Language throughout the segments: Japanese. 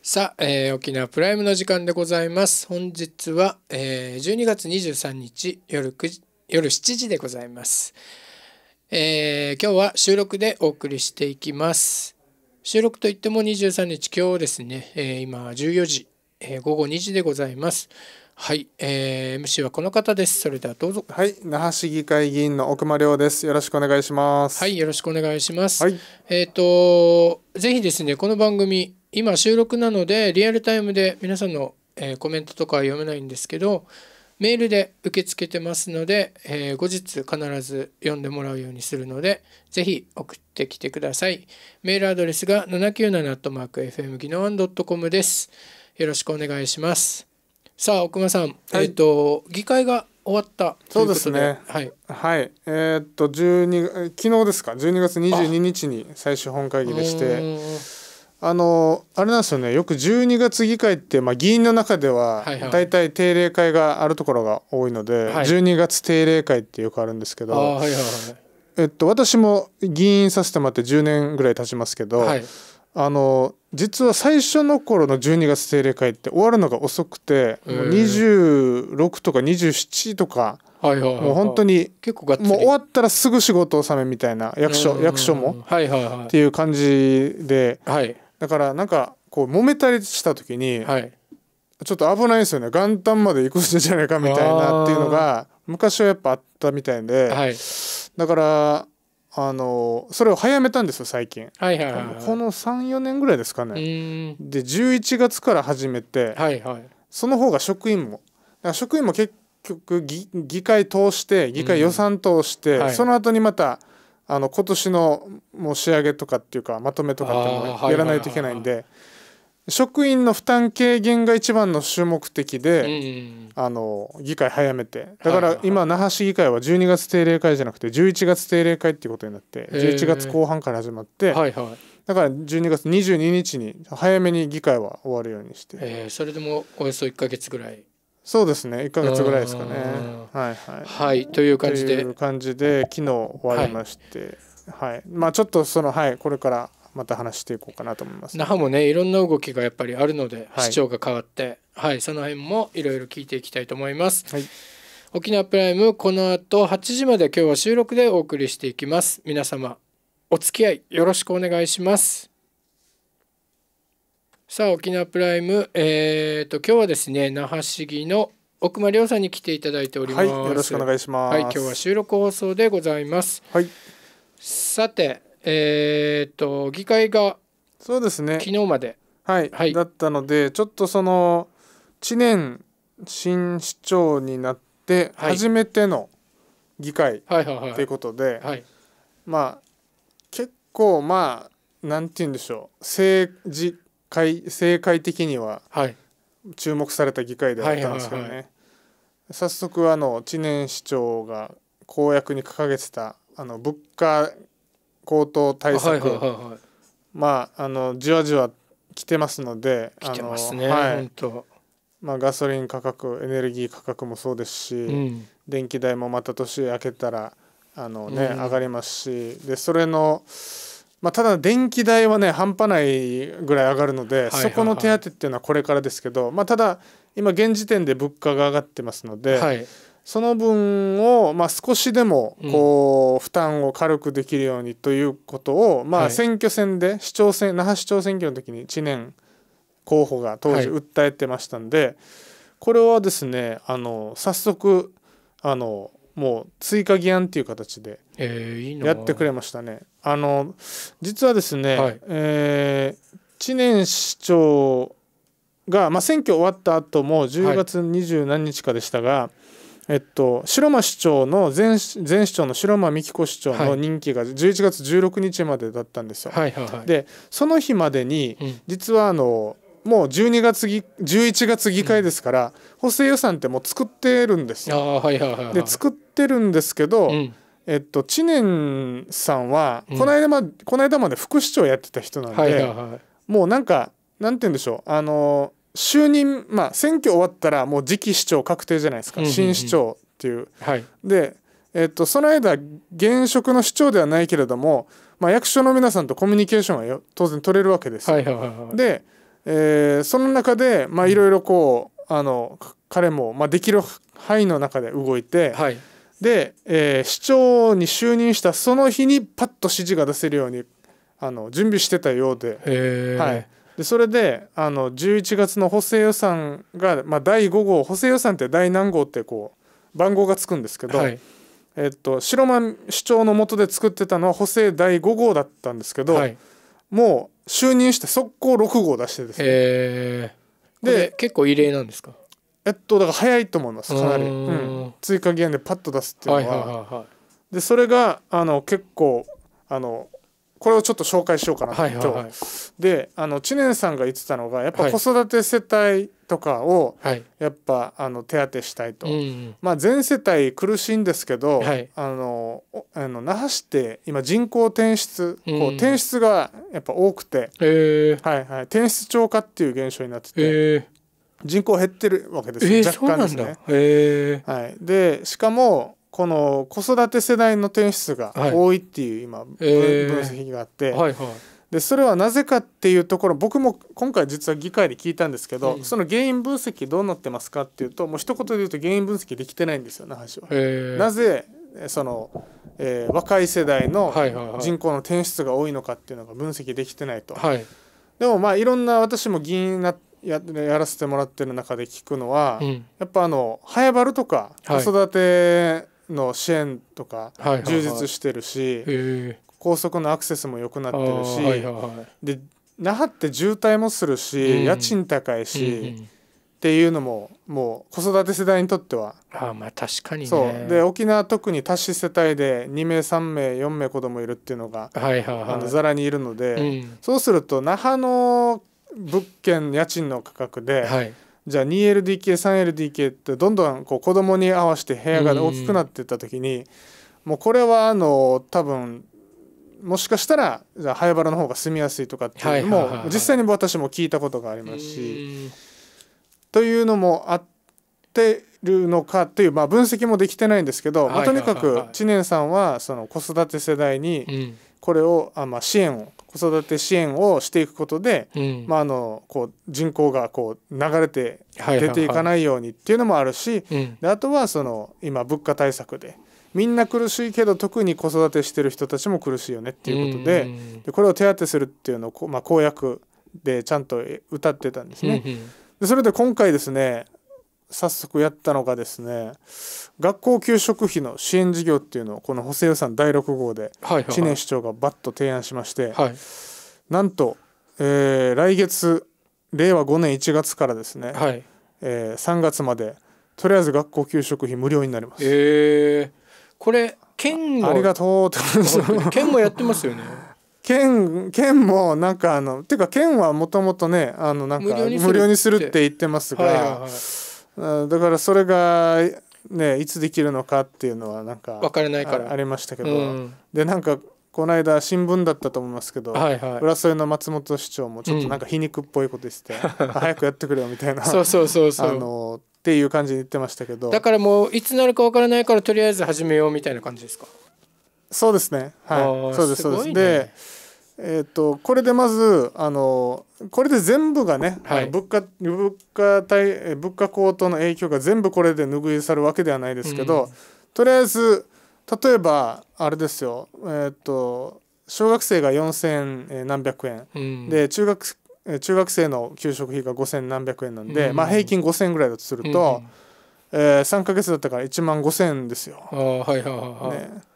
さあ、えー、沖縄プライムの時間でございます。本日は、えー、12月23日夜9時、夜7時でございます。えー、今日は収録でお送りしていきます。収録といっても23日、今日ですね、えー、今14時、えー、午後2時でございます。はい、えー、MC はこの方です。それではどうぞ。はい、那覇市議会議員の奥間亮です。よろしくお願いします。はい、よろしくお願いします。はい、えっ、ー、と、ぜひですね、この番組、今収録なのでリアルタイムで皆さんの、えコメントとかは読めないんですけどメールで受け付けてますので、えー、後日必ず読んでもらうようにするので、ぜひ送ってきてください。メールアドレスが 797-fm 技能案 .com です。よろしくお願いします。さあ、奥間さん、はい、えっ、ー、と、議会が終わったそうですね。はい。はい。えー、っと、12、昨日ですか、12月22日に最終本会議でして、あのあれなんですよねよく12月議会って、まあ、議員の中では大体定例会があるところが多いので、はい、12月定例会ってよくあるんですけど、はいえっと、私も議員させてもらって10年ぐらい経ちますけど、はい、あの実は最初の頃の12月定例会って終わるのが遅くてもう26とか27とか。はいはいはいはい、もう本当にもう終わったらすぐ仕事納めみたいな役所役所も、はいはいはい、っていう感じで、はい、だからなんかこう揉めたりした時に、はい、ちょっと危ないですよね元旦まで行くんじゃないかみたいなっていうのが昔はやっぱあったみたいで、はい、だからあのそれを早めたんですよ最近、はいはいはい、この34年ぐらいですかねで11月から始めて、はいはい、その方が職員も職員も結局議会通して議会予算通して、はい、その後にまたあの今年のもう仕上げとかっていうかまとめとかってもやらないといけないんで職員の負担軽減が一番の主目的で、あの議会早めてだから今那覇市議会は12月定例会じゃなくて11月定例会っていうことになって11月後半から始まって。だから12月22日に早めに議会は終わるようにして、えー、それでもおよそ1か月ぐらいそうですね1か月ぐらいですかねはいはい、はい、という感じで感じで昨日終わりまして、はい、はい、まあちょっとそのはいこれからまた話していこうかなと思います、那覇もねいろんな動きがやっぱりあるので、はい、市長が変わってはいその辺もいろいろ聞いていきたいと思います、はい、沖縄プライムこの後8時まで今日は収録でお送りしていきます皆様お付き合いよろしくお願いしますさあ沖縄プライム、えーと、今日はですね那覇市議の奥間亮さんに来ていただいております、はい、よろしくお願いします、はい、今日は収録放送でございます、はい、さてえっ、ー、と議会がそうですね昨日まではい、はい、だったのでちょっとその知念新市長になって初めての議会ということでまあ結構まあなんて言うんでしょう政治政界的には注目された議会であったんですけどね早速あの知念市長が公約に掲げてたあの物価高騰対策まああのじわじわ来てますので来てますね、はいまあ、ガソリン価格エネルギー価格もそうですし、うん、電気代もまた年明けたらあのね、うん、上がりますしでそれのまあ、ただ電気代はね半端ないぐらい上がるので、そこの手当っていうのはこれからですけど、まあ、ただ今現時点で物価が上がってますので、はい、その分を、まあ、少しでもこう、うん、負担を軽くできるようにということを、まあ、選挙戦で市長選、那覇市長選挙の時に知念候補が当時訴えてましたんで、はい、これはですねあの早速あのもう追加議案っていう形でやってくれましたね。えー、いいあの実はですね、はい、えー、知念市長が、まあ、選挙終わった後も10月20何日かでしたが、はいえっと、白間市長の前前市長の白間幹子市長の任期が11月16日までだったんですよ。はいはいはいはい、でその日までに、実はあの、もう12月ぎ11月議会ですから、補正予算ってもう作ってるんですよ。で作ってるんですけど、えっと、知念さんはこの間ま,、この間まで副市長やってた人なんで、もうなんかなんて言うんでしょうあの就任まあ選挙終わったらもう次期市長確定じゃないですか、新市長っていう。はい、で、えっと、その間現職の市長ではないけれども、まあ、役所の皆さんとコミュニケーションはよ当然取れるわけですよ。でえー、その中でいろいろこうあの彼も、まあ、できる範囲の中で動いて、はい、で、えー、市長に就任したその日にパッと指示が出せるようにあの準備してたようで,、はい、でそれであの11月の補正予算が、まあ、第5号補正予算って第何号ってこう番号がつくんですけど、はい、えっと、白間市長の下で作ってたのは補正第5号だったんですけど、はい、もう就任して速攻6号出してですねで結構異例なんですかえっとだから早いと思いますかなり、うん、追加議案でパッと出すっていうのは,、はいはいはいはい、でそれがあの結構あのこれをちょっと紹介しようかなと、はいはいはい、であの知念さんが言ってたのがやっぱ子育て世帯とかを、やっぱあの手当てしたいと、うん、まあ、全世帯苦しいんですけど、はい、あのあの那覇市って今人口転出、うん、こう転出がやっぱ多くて、えー、はいはい、転出超過っていう現象になってて。えー人口減ってるわけですよ、えー、若干ですね。えー、はい、でしかもこの子育て世代の転出が多いっていう今分析があって、でそれはなぜかっていうところ僕も今回実は議会で聞いたんですけど、その原因分析どうなってますかっていうともう一言で言うと原因分析できてないんですよ那覇市は。なぜその、え若い世代の人口の転出が多いのかっていうのが分析できてないと。でもまあいろんな私も議員なややらせてもらってる中で聞くのは、うん、やっぱあの早バルとか子育ての支援とか充実してるし、高速のアクセスも良くなってるし、はいはいはい、で那覇って渋滞もするし、うん、家賃高いし、うん、っていうのももう子育て世代にとってはあまあ確かに、ね、そうで沖縄特に多子世帯で2名3名4名子供いるっていうのが、はいはい、あのざらにいるので、うん、そうすると那覇の物件家賃の価格で、はい、じゃあ 2LDK3LDK ってどんどんこう子供に合わせて部屋が大きくなっていった時に、もうこれはあの多分もしかしたらじゃあ早原の方が住みやすいとかっていうのも実際に私も聞いたことがありますし。というのもあってるのかという、まあ、分析もできてないんですけど、まあ、とにかく知念さんはその子育て世代にこれを、あまあ、支援を子育て支援をしていくことで、うん、まあ、あのこう人口がこう流れて出ていかないようにっていうのもあるし、はいはいはい、であとはその今物価対策で。みんな苦しいけど特に子育てしてる人たちも苦しいよねっていうことでうん、でこれを手当てするっていうのを、まあ、公約でちゃんと歌ってたんですね。うん、でそれで今回ですね早速やったのがですね学校給食費の支援事業っていうのをこの補正予算第6号で知念市長がバッと提案しまして、なんと、えー、来月令和5年1月からですね、はい、えー、3月までとりあえず学校給食費無料になります。えー、これ県ありがとう 県もやってますよね。県県もなんかあのっていうか県はもともとねあのなんか無料にするって言ってますが。はいはいはいだからそれがねいつできるのかっていうのはなんか分からないからありましたけど、うん、でなんかこの間新聞だったと思いますけど、はいはい、浦添の松本市長もちょっとなんか皮肉っぽいことして、う ん、早くやってくれよみたいなそうそうそうそうあのっていう感じで言ってましたけどだからもういつなるか分からないからとりあえず始めようみたいな感じですかそうですねはいそうですそうです、ね、でえーと、これでまずあのこれで全部がね、はい、物価物価対物価高騰の影響が全部これで拭い去るわけではないですけど、うん、とりあえず例えばあれですよ、えーと、と小学生が4,000何百円、うん、で中学中学生の給食費が5,000何百円なんで、うん、まあ、平均5,000円ぐらいだとすると、うん、えー、3か月だったから1万5,000円ですよ。あはいはいはい、ね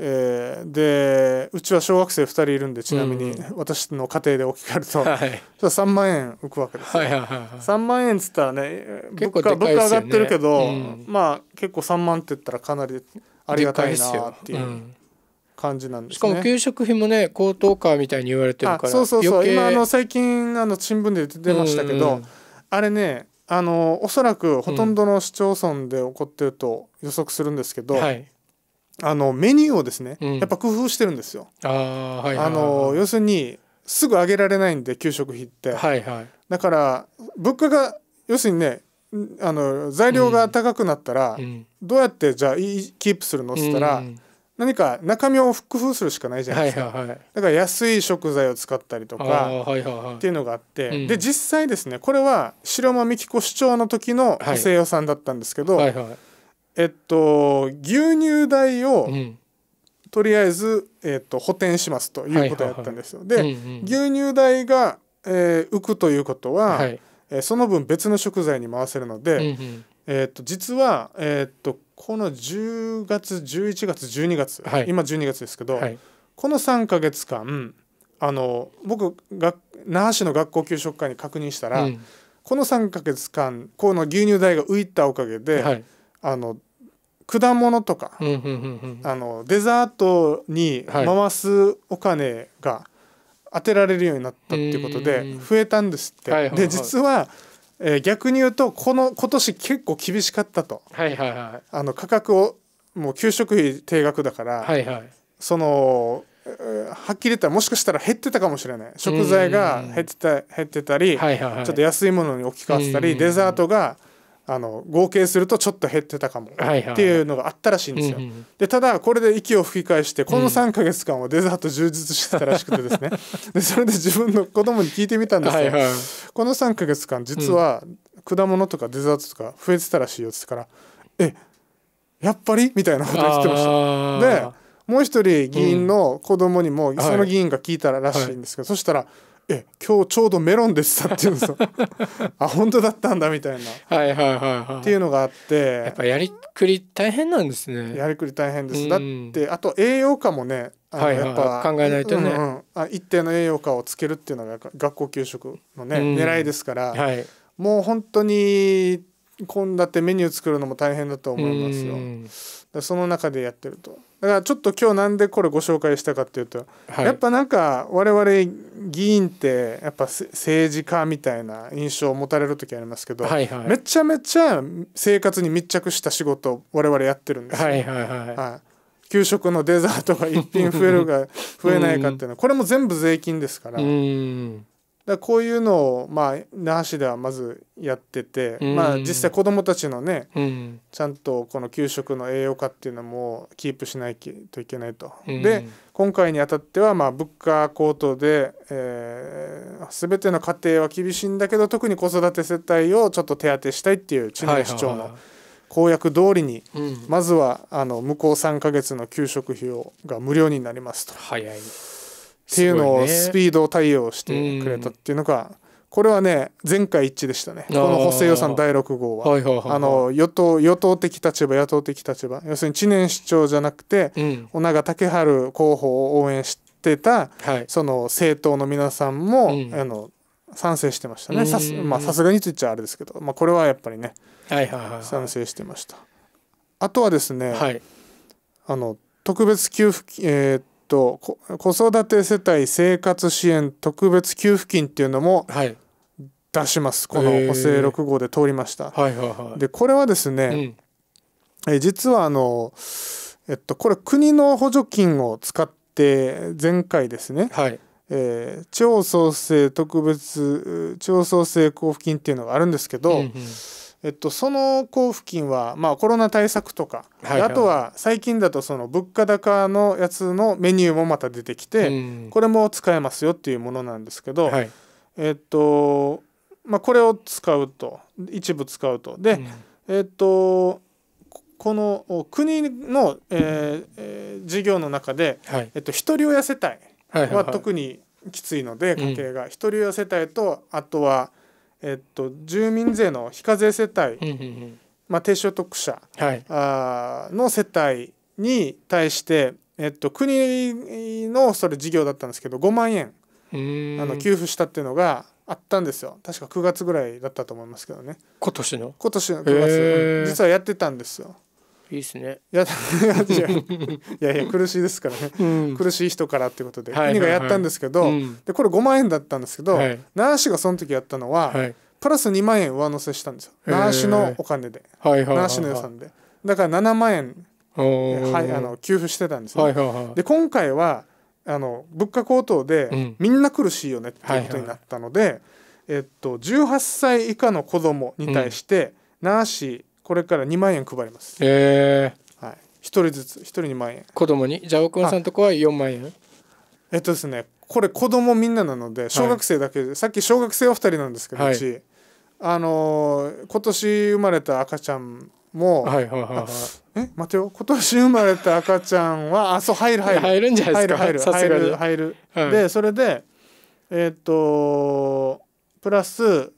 えー、でうちは小学生2人いるんでちなみに私の家庭で置き換えると、う ん、3万円浮くわけですよ、3万円っつったらね物価、ね、物価上がってるけど、うん、まあ結構3万って言ったらかなりありがたいなっていう感じなんです、ねうん、しかも給食費もね高騰化みたいに言われてるからそうそうそう今あの最近あの新聞で出てましたけど、うんうん、あれねあのおそらくほとんどの市町村で起こってると予測するんですけど、はいあのメニューをですね、うん、やっぱ工夫してるんですよ。あはい、あの要するにすぐ上げられないんで給食費って、はいはい、だから物価が要するにねあの材料が高くなったら、うん、どうやってじゃあキープするのっつったら、うん、何か中身を工夫するしかないじゃないですか、はいはいはい、だから安い食材を使ったりとか、はいはいはい、っていうのがあって、うん、で実際ですねこれは白間美子市長の時の補正予算だったんですけど、はいはいはいえっと牛乳代を、うんとりあえず、えっと、補填しますということやったんですよ。はいはいはい、で、うんうん、牛乳代が、えー、浮くということは、はい、えー、その分別の食材に回せるので、うんうん、えーと、と実は、えーと、とこの10月11月12月、はい、今12月ですけど、はい、この3か月間あの僕が那覇市の学校給食会に確認したら、うん、この3か月間この牛乳代が浮いたおかげで、あの果物とか、うんうんうんうん、あのデザートに回すお金が当てられるようになったっていうことで増えたんですって。はいで実はえー、逆に言うとこの今年結構厳しかったと、はいはいはい、あの価格をもう給食費定額だから、はいはい、そのはっきり言ったらもしかしたら減ってたかもしれない食材が減ってた減ってたり、はいはいはい、ちょっと安いものに置き換わったりデザートがあの合計するとちょっと減ってたかもっていうのがあったらしいんですよ。でただこれで息を吹き返してこの3か月間はデザート充実してたらしくてですね、う ん、でそれで自分の子供に聞いてみたんですよ。はいはい、この3か月間実は果物とかデザートとか増えてたらしいよっつったから「うん、えやっぱり?」みたいなこと言ってました。でもう一人議員の子供にもその議員が聞いたらしいんですけど、うんはい、そしたら「え今日ちょうどメロンでしたっていうんですよあ本当だったんだみたいなはいはいはいはいっていうのがあってやっぱやりくり大変なんですねやりくり大変です、うん、だってあと栄養価もねあの、はいはい、やっぱ考えないとね、うんうん、あ一定の栄養価をつけるっていうのが学校給食のね、うん、狙いですから、はい、もう本当に献立メニュー作るのも大変だと思いますよ、うん、その中でやってるとだからちょっと今日なんでこれご紹介したかっていうと、はい、やっぱなんか我々議員ってやっぱ政治家みたいな印象を持たれる時ありますけど、はいはい、めちゃめちゃ生活に密着した仕事を我々やってるんですよ。はいはいはい、はい給食のデザートが一品増えるか 増えないかっていうのはこれも全部税金ですから。だこういうのを、まあ、那覇市ではまずやってて、まあ、実際子どもたちのね、ちゃんとこの給食の栄養価っていうのもキープしないといけないと。で今回にあたっては、まあ、物価高騰で、えー、全ての家庭は厳しいんだけど特に子育て世帯をちょっと手当てしたいっていう千葉市長の。公約通りに、まずはあの向こう3か月の給食費をが無料になりますと。早いっていうのをスピード対応してくれたっていうのが、これはね前回一致でしたねこの補正予算第6号は、与党与党的立場野党的立場要するに知念市長じゃなくて、うん、尾長竹春候補を応援してた、はい、その政党の皆さんも、うん、あの賛成してましたねさす,、まあ、さすがについっちゃあれですけど、まあ、これはやっぱりね、賛成してましたあとはですね、あの特別給付金えー、と子育て世帯生活支援特別給付金っていうのも出します、はい、この補正6号で通りました。でこれはですね、うん、え実はあの、えっと、これ国の補助金を使って前回ですね、はいえー、地方創生特別地方創生交付金っていうのがあるんですけど、うんうんえっと、その交付金は、まあ、コロナ対策とか、はいはい、あとは最近だとその物価高のやつのメニューもまた出てきて、うん、これも使えますよっていうものなんですけど、はい、えっとまあ、これを使うと一部使うと。で、うん、えっとこの国の、えー、事業の中で、はい、えっと、一人親世帯は特にきついので、家計が、一人親世帯とあとはえっと、住民税の非課税世帯、まあ、低所得者、はい、あの世帯に対して、えっと、国のそれ事業だったんですけど5万円あの給付したっていうのがあったんですよ確か9月ぐらいだったと思いますけどね今年の今年の9月実はやってたんですよいいですねいや いやいや苦しいですからね、うん、苦しい人からってことで、国がやったんですけど、でこれ5万円だったんですけど、はい、ナーシがその時やったのは、はい、プラス2万円上乗せしたんですよナーシのお金で、はいはいナーシの予算でだから7万円、はい、あの給付してたんですよ、はいはいはい、で今回はあの物価高騰で、うん、みんな苦しいよねっていうことになったので、はいはい、えっと、18歳以下の子供に対して、ナーシこれから2万円配りますええー、はい、1人ずつ1人2万円子供にじゃあ久保さんとこは4万円えっとですねこれ子供みんななので小学生だけで、はい、さっき小学生は2人なんですけど、はい、うちあのー、今年生まれた赤ちゃんも、はいはいはいはい、え待てよ今年生まれた赤ちゃんはあそう入る入る入るんじゃないですか入る入る入る入る、うん、でそれでえー、っとプラス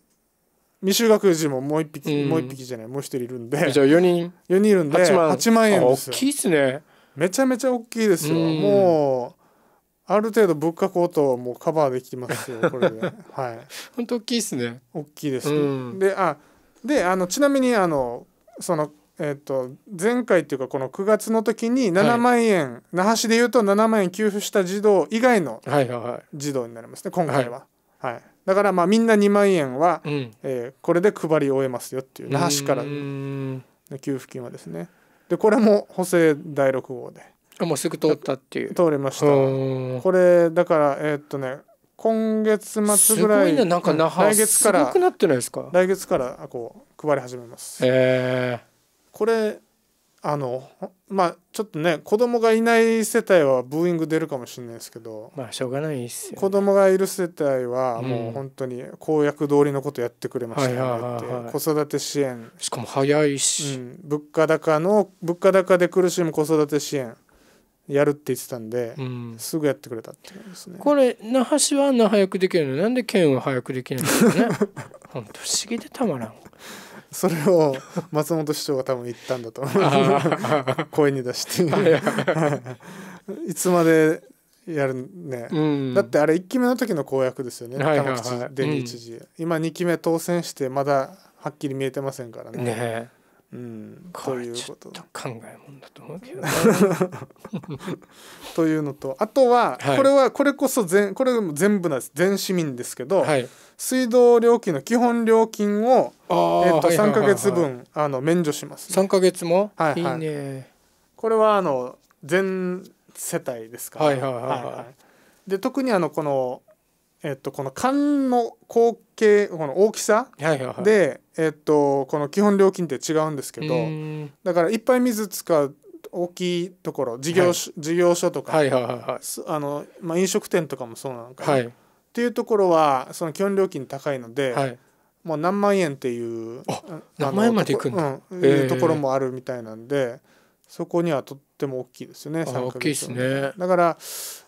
未就学児ももう一匹、うん、もう一匹じゃないもう一人いるんでじゃあ4人4人いるんで8万 ,8 万円です大きいっすねめちゃめちゃ大きいですよ、うん、もうある程度物価高騰もカバーできますよこれで はい本当大きいっすね大きいです、うん、であであのちなみにあのそのえー、と前回っていうかこの9月の時に7万円、はい、那覇市でいうと7万円給付した児童以外の児童になりますね、今回は、はい、はいだからまあみんな2万円は、うん、えー、これで配り終えますよっていう那覇市から給付金はですねでこれも補正第6号であもうすぐ通ったっていう通りましたこれだからえー、っとね今月末ぐらい、ね、なんか那覇来月から来月からこう配り始めますええー、これあのまあちょっとね子供がいない世帯はブーイング出るかもしれないですけどまあしょうがないですよ、ね、子供がいる世帯はもう本当に公約通りのことやってくれましたねって子育て支援しかも早いし、うん、物価高の物価高で苦しむ子育て支援やるって言ってたんで、うん、すぐやってくれたってですねこれ那覇市はあんな早くできるのなんで県は早くできないんですかね 本当不思議でたまらん。それを松本市長が多分言ったんだと声に出していつまでやるね、うん、だってあれ1期目の時の公約ですよね、はいはい、玉城デニー知事、うん、今2期目当選してまだはっきり見えてませんからねねうん、これちょっと考えもんだと思うけど、というのとあとは、これはこれこそ全これも全部なんです全市民ですけど、はい、水道料金の基本料金を、えー、と3か月分、あの免除します、ね、3か月も、はいはい、いいねこれはあの全世帯ですから、はい、で特にあのこのえっと、この缶の口径この大きさで、はいはいはい、えっと、この基本料金って違うんですけどだからいっぱい水使う大きいところ事業,、事業所とか飲食店とかもそうなのかな、はい、っていうところはその基本料金高いので、はい、もう何万円っていう何万円までいくんだ、うん、いうところもあるみたいなんでそこにはとっても大きいですよね大きいですねだから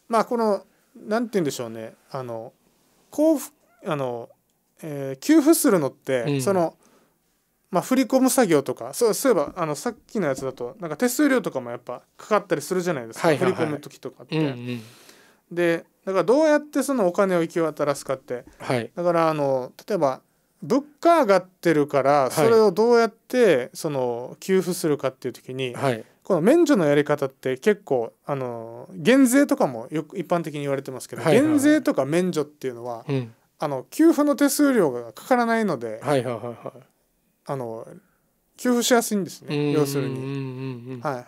まあこのなんて言うんでしょうねあの交付あの、えー、給付するのって、うん、そのまあ、振り込む作業とかそうそういえばあのさっきのやつだとなんか手数料とかもやっぱかかったりするじゃないですか、はいはいはい、振り込む時とかって。うんうん、でだからどうやってそのお金を行き渡らすかって、はい、だからあの例えば物価上がってるからそれをどうやってその給付するかっていう時に、はい、この免除のやり方って結構あの減税とかもよく一般的に言われてますけど、はいはい減税とか免除っていうのは、うんあの給付の手数料がかからないので、はいはいはいはいあの給付しやすいんですね要するに。はいはい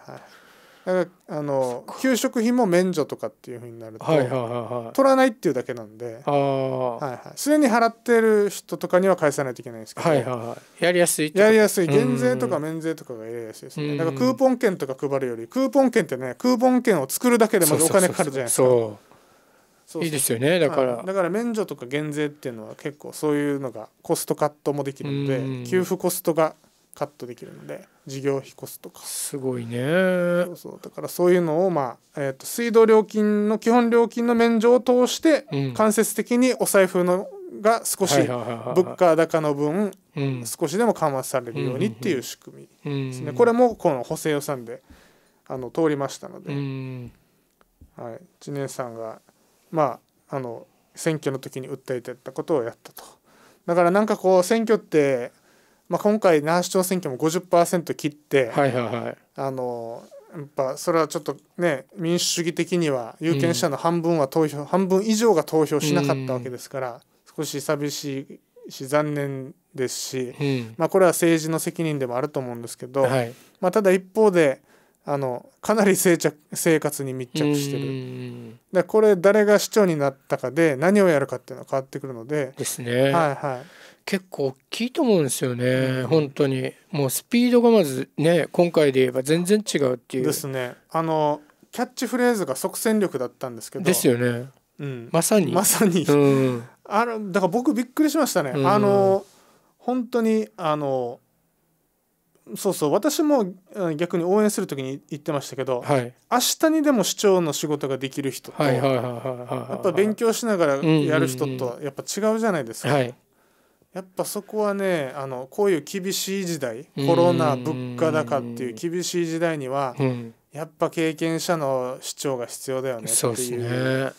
だからあの給食費も免除とかっていうふうになると、はいはいはいはい、取らないっていうだけなんですで、はいはい、に払ってる人とかには返さないといけないんですけど、はいはいはい、やりやすいやりやすい減税とか免税とかがやりやすいですねだからクーポン券とか配るよりクーポン券ってねクーポン券を作るだけでまずお金かかるじゃないですか。そういいですよねだから、はい、だから免除とか減税っていうのは結構そういうのがコストカットもできるので給付コストがカットできるので事業費コストとかすごいねそうそうだからそういうのを、まあえーと、水道料金の基本料金の免除を通して、間接的にお財布のが少し物価高の分、少しでも緩和されるようにっていう仕組みですね、これもこの補正予算であの通りましたので、はい、知念さんがまああの選挙の時に訴えてたことをやったとだからなんかこう選挙ってまあ、今回那覇市長選挙も50%切って、はいはいはい、あのやっぱそれはちょっとね民主主義的には有権者の半分は投票、うん、半分以上が投票しなかったわけですから、うん、少し寂しいし残念ですし、うん、まあ、これは政治の責任でもあると思うんですけど、はい、まあ、ただ一方であのかなり生着生活に密着してるでこれ誰が市長になったかで何をやるかっていうのは変わってくるのでですねはいはい。結構大きいと思うんですよね、うん、本当にもうスピードがまずね今回で言えば全然違うっていうですねあのキャッチフレーズが即戦力だったんですけどですよね、うん、まさにまさに、うん、あのだから僕びっくりしましたね、うん、あの本当にあのそうそう私も逆に応援する時に言ってましたけど、はい、明日にでも市長の仕事ができる人とやっぱ勉強しながらやる人とやっぱ違うじゃないですか。はい、やっぱそこはねあのこういう厳しい時代コロナ物価高っていう厳しい時代には、うん、やっぱ経験者の主張が必要だよねっていう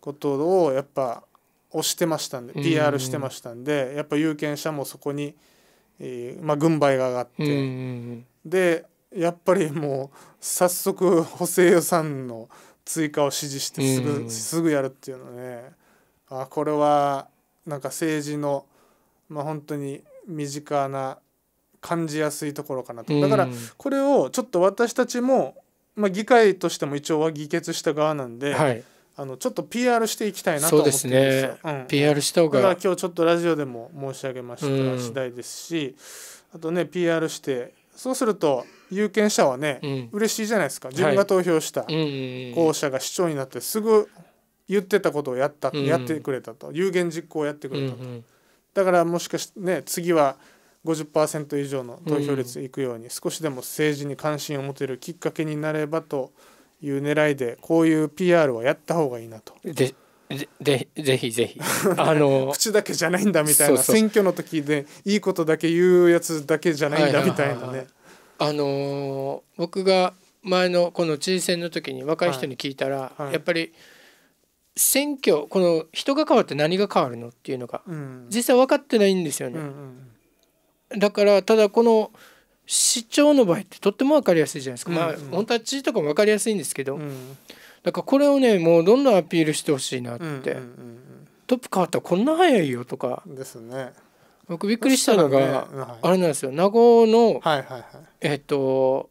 ことをやっぱ推してましたんで PR してましたんでやっぱ有権者もそこに、えー、まあ、軍配が上がってでやっぱりもう早速補正予算の追加を指示してすぐすぐやるっていうのねあこれはなんか政治の。まあ、本当に身近な感じやすいところかなとだからこれをちょっと私たちも、まあ、議会としても一応は議決した側なんで、はい、あのちょっと PR していきたいなと思ってますね、うん、PR した方が今日ちょっとラジオでも申し上げました次第ですし、あとね PR してそうすると有権者はね、うん、嬉しいじゃないですか自分が投票した候補者が市長になってすぐ言ってたことをやった、うん、やってくれたと有言実行をやってくれたと。うんうんだからもしかしてね次は50%以上の投票率いくように少しでも政治に関心を持てるきっかけになればという狙いでこういう PR はやった方がいいなと。でぜぜひぜひ あの口だけじゃないんだみたいな選挙の時でいいことだけ言うやつだけじゃないんだみたいなね。あのー、僕が前のこの知事選の時に若い人に聞いたら、はいはい、やっぱり。選挙この人が変わって何が変わるのっていうのが、うん、実際分かってないんですよね、うんうん、だからただこの市長の場合ってとっても分かりやすいじゃないですか、うんうん、まあ本当は知事とかも分かりやすいんですけど、うん、だからこれをねもうどんどんアピールしてほしいなって、うんうんうん、トップ変わったらこんな早いよとかですね僕びっくりしたのが、ねはい、あれなんですよ名護の、はいはいはい、えっ、ー、と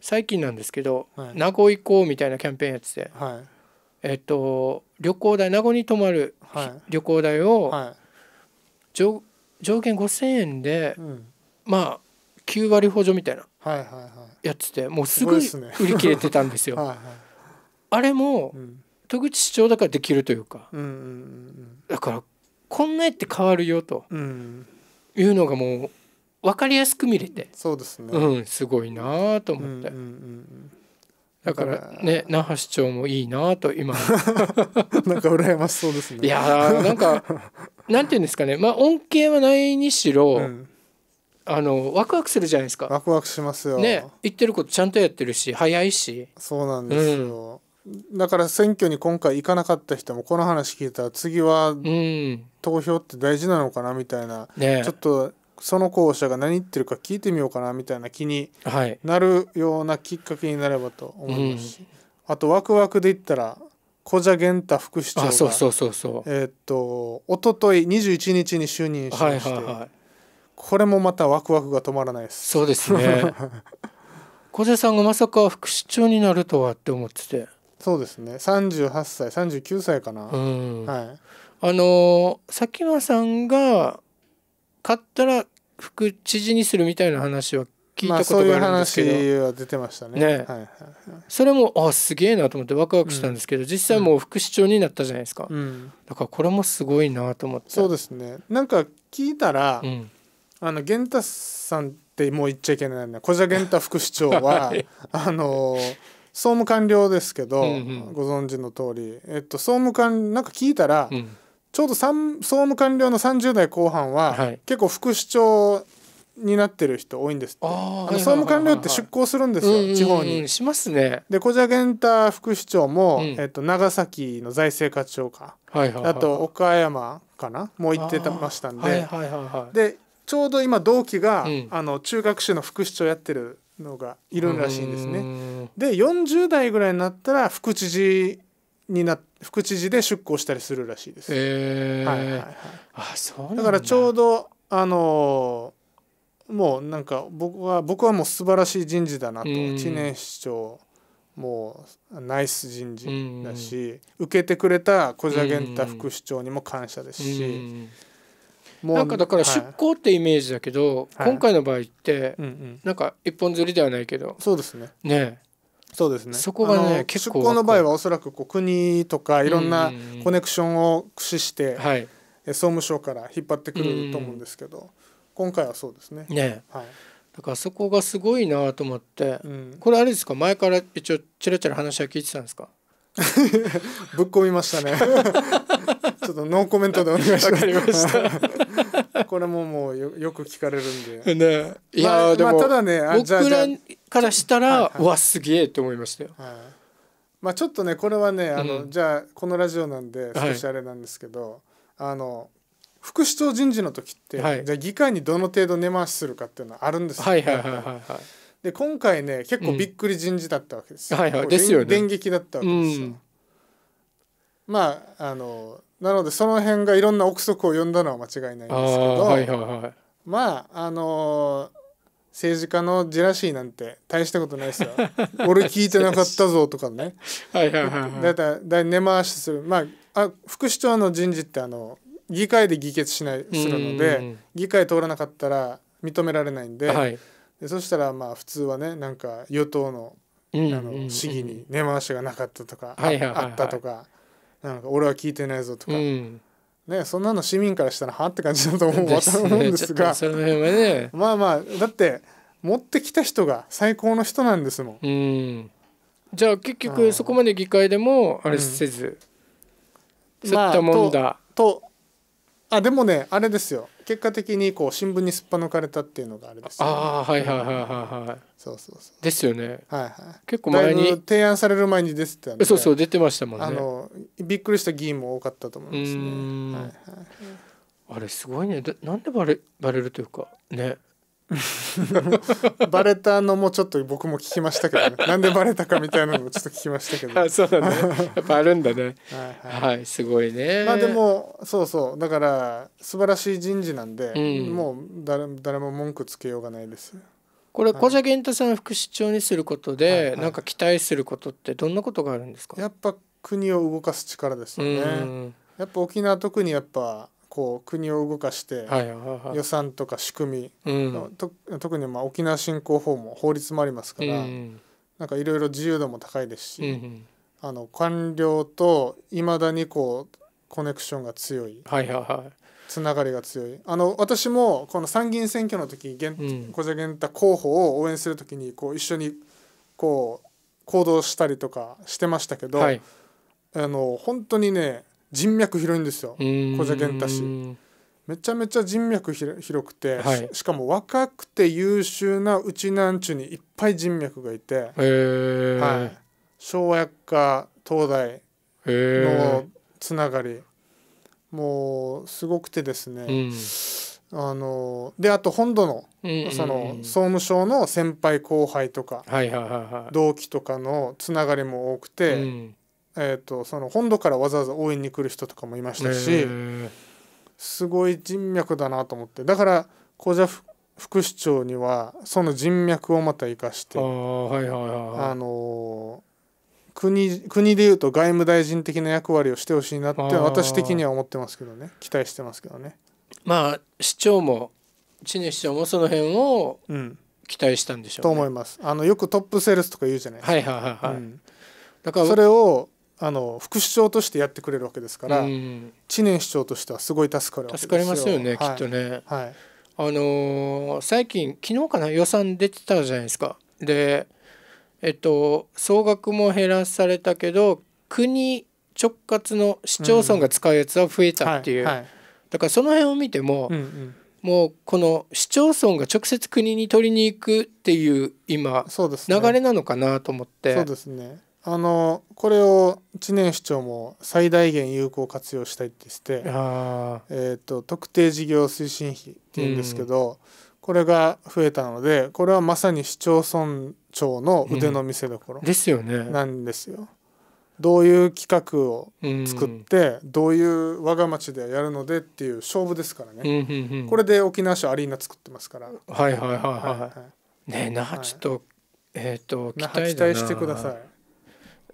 最近なんですけど、はい、名護行こうみたいなキャンペーンやってて。はいえっと、旅行代名護に泊まる、はい、旅行代を、はい、上上限5,000円で、うん、まあ9割補助みたいなやっててもうすぐ売り切れてたんですよ。はいはい、あれも、うん、戸口市長だからできるというか、うんうんうん、だからこんなやって変わるよと、うん、いうのがもう分かりやすく見れてそうですね、うん、すごいなと思って。うんうんうんだからね那覇市長もいいなと今 なんか羨ましそうですねいやなんか なんていうんですかねまあ恩恵はないにしろ、うん、あのワクワクするじゃないですかワクワクしますよね言ってることちゃんとやってるし早いしそうなんですよ、うん、だから選挙に今回行かなかった人もこの話聞いたら次は投票って大事なのかなみたいな、ね、ちょっとその校舎が何言ってるか聞いてみようかなみたいな気になるようなきっかけになればと思いますし、はいうん、あとワクワクで言ったら小じゃ玄太副市長がそうそうそうえっと一昨日21日に就任しまして、はいはいはい、これもまたワクワクが止まらないですそうですね小瀬 さんがまさか副市長になるとはって思っててそうですね38歳39歳かな、うん、はいあの佐喜眞さんが勝ったら副知事にするみたいな話は聞いたことがあるんですけど、まあ、そういう話は出てましたね、ねはいはい、それもあすげえなと思ってワクワクしたんですけど、うん、実際もう副市長になったじゃないですか、うん、だからこれもすごいなと思ってそうですねなんか聞いたら、うん、あの源太さんってもう言っちゃいけないね小じゃ源太副市長は、はい、あの総務官僚ですけど、うんうん、ご存知の通りえっと総務官なんか聞いたら、うんちょうど総務官僚の30代後半は、はい、結構副市長になってる人多いんですってあの総務官僚って出向するんですよ、はいはいはい、地方に。しますね。で小じ源太副市長も、うん、えっと、長崎の財政課長か、はいはいはい、あと岡山かなもう行ってましたんではいはいはい、でちょうど今同期が、うん、あの中学市の副市長やってるのがいるらしいんですね。で40代ぐらいになったら副知事になって。副知事で出向したりするらしいです。はいはいはい、あそうだからちょうどあのもうなんか僕は僕はもう素晴らしい人事だなと、知念市長もうナイス人事だし、受けてくれた小じ源太副市長にも感謝ですし。もうなんかだから出向ってイメージだけど、はい、今回の場合って、なんか一本釣りではないけど、はい、そうですねねそうですねそこがね結構出向の場合はおそらくこう国とかいろんなコネクションを駆使して、はい、総務省から引っ張ってくると思うんですけど、今回はそうですね。ね、はいだからそこがすごいなと思って、うん、これあれですか前から一応チラチラ話は聞いてたんですか ぶっ込みましたね ちょっとノーコメントでお願いします。これももうよよく聞かれるんで。ねいや、まあ、でも、まあ、ただね僕らからしたら、はいはい、わすげえと思いましたよ。はいまあ、ちょっとねこれはねあの、うん、じゃあこのラジオなんで少しあれなんですけど、はい、あの副市長人事の時って、はい、じゃあ議会にどの程度根回しするかっていうのはあるんですよ、はいはいはいはい、はい、で今回ね結構びっくり人事だったわけです、うん、はいはいですよね電撃だったわけですよ、うんまああのなのでその辺がいろんな憶測を呼んだのは間違いないんですけど、はいはいはい、まああの政治家のジェラシーなんて大したことないですよ 俺聞いてなかったぞとかねはいはいはい、はい、だいたいだい根回しするまああ副市長の人事ってあの議会で議決しないするので議会通らなかったら認められないんではい、でそしたらまあ普通はねなんか与党のあの市議に根回しがなかったとか、あったとか、なんか俺は聞いてないぞとか、うんね、そんなの市民からしたらはって感じだと思う,、ですね、思うんですがその辺はねまあまあだって持ってきた人が最高の人なんですもん。うんじゃあ結局そこまで議会でもあれせず、うん、そうったもんだ、まあ、とあでもねあれですよ結果的にこう新聞にすっぱ抜かれたっていうのがあれですよ、ね、ああはいはいはいはいはいそうそうそうですよねはいはい結構前に提案される前に出てたんでそうそう出てましたもんねあのびっくりした議員も多かったと思いますねはいはいあれすごいねなんでバレバレるというかね バレたのもちょっと僕も聞きましたけど、ね、なんでバレたかみたいなのもちょっと聞きましたけど あそうだねやっぱあるんだねはい、はい、はい、すごいねまあでもそうそうだから素晴らしい人事なんで、うん、もう誰誰も文句つけようがないですこれ小茶源太さん副市長にすることで、はいなんか期待することってどんなことがあるんですかやっぱ国を動かす力ですよねやっぱ沖縄特にやっぱこう国を動かして予算とか仕組み、特にまあ沖縄振興法も法律もありますから、なんかいろいろ自由度も高いですし、あの官僚といまだにこうコネクションが強い。はいはいつながりが強いあの私もこの参議院選挙の時小瀬源太候補を応援する時にこう一緒にこう行動したりとかしてましたけど、あの本当にね人脈広いんですよ小茶健太氏。めちゃめちゃ人脈広くて、はい、しかも若くて優秀なうちなんちゅにいっぱい人脈がいて、はい、昭薬科東大のつながりもうすごくてですね、うん、あのであと本土のうんうん、その総務省の先輩後輩とか、同期とかのつながりも多くて、うん、えーと、その本土からわざわざ応援に来る人とかもいましたしすごい人脈だなと思ってだから小蛇副市長にはその人脈をまた生かして国国でいうと外務大臣的な役割をしてほしいなって私的には思ってますけどね期待してますけどね。まあ市長も知念市長もその辺を期待したんでしょう、ねうん、と思いますあのよくトップセールスとか言うじゃないですか。はいはいはいだからそれをあの副市長としてやってくれるわけですから、うん、知念市長としてはすごい助かるわけです助かりますよね、はい、きっとね。はいあのー、最近昨日かな予算出てたじゃないですか。でえっと総額も減らされたけど国直轄の市町村が使うやつは増えたっていう、うんはいはい、だからその辺を見ても、うんうん、もうこの市町村が直接国に取りに行くっていう今、ね、流れなのかなと思ってそうですねあのこれを知念市長も最大限有効活用したいってしてあ、えと、特定事業推進費っていうんですけど、うん、これが増えたのでこれはまさに市町村長の腕の見せ所、ですよねなんですよ。どういう企画を作って、どういう我が町でやるのでっていう勝負ですからね、これで沖縄市アリーナ作ってますからはいはいはいはい、ね那覇ちょっと、えっ、と期待してください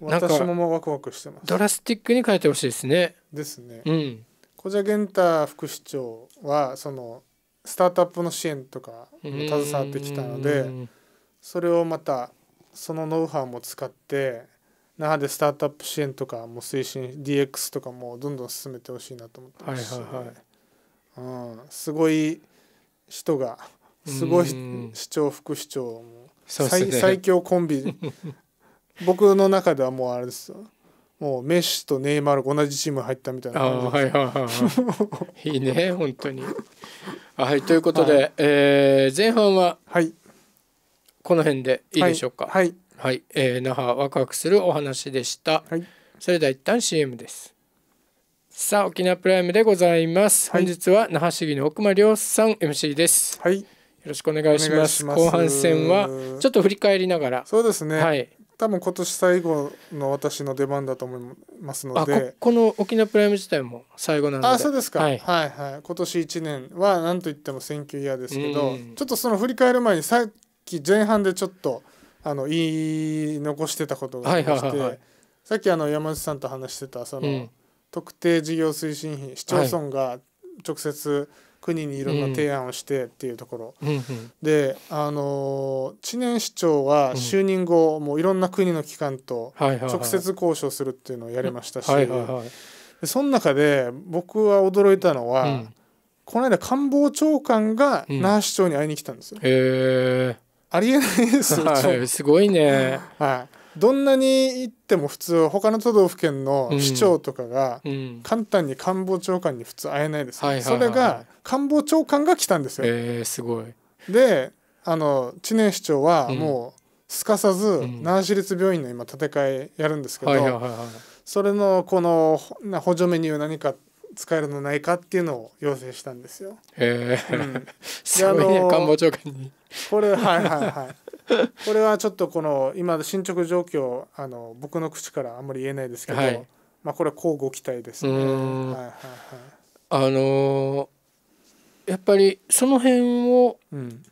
なんか私ももワクワクしてますドラスティックに変えてほしいですねですね、うん小じゃ玄太副市長はそのスタートアップの支援とかに携わってきたのでそれをまたそのノウハウも使って那覇でスタートアップ支援とかも推進 DX とかもどんどん進めてほしいなと思ってますし、はいうん、すごい人がすごい市長副市長も最ね最強コンビ 僕の中ではもうあれですよもうメッシとネイマールが同じチーム入ったみたいなああはいはいはい、はい、いね本当にはいということで、はい、えー、前半はこの辺でいいでしょうかはい、はい、えー、那覇ワクワクするお話でした、はい、それでは一旦 CM ですさあ沖縄プライムでございます、はい、本日は那覇市議の奥間亮さん MC ですはいよろしくお願いします後半戦はちょっと振り返りながらそうですねはい多分今年最後の私の出番だと思いますのでこの沖縄プライム自体も最後なんであそうですか、はい、はいはい今年1年は何と言っても選挙イヤーですけどちょっとその振り返る前にさっき前半でちょっとあの言い残してたことがありまして、さっきあの山内さんと話してたその、特定事業推進費市町村が直接、はい国にいろんな提案をしてっていうところ、うんうんであの知念市長は就任後、もういろんな国の機関と直接交渉するっていうのをやりましたし、はいはいはい、その中で僕は驚いたのは、うん、この間官房長官が那覇市長に会いに来たんですよ。うん、ありえないですよ、はい、すごいね、はい、どんなにっても普通他の都道府県の市長とかが簡単に官房長官に普通会えないです、ねそれが官房長官が来たんですよ。えー、すごいであの知念市長はもうすかさず奈良市立病院の今建て替えやるんですけどそれのこの補助メニュー何か使えるのないかっていうのを要請したんですよ。へえ、うん、すごいね官房長官に。これはいはいはい。これはちょっとこの今の進捗状況あの僕の口からあんまり言えないですけど、はい、まあこれは交互期待ですはいはいはい、あのー、やっぱりその辺を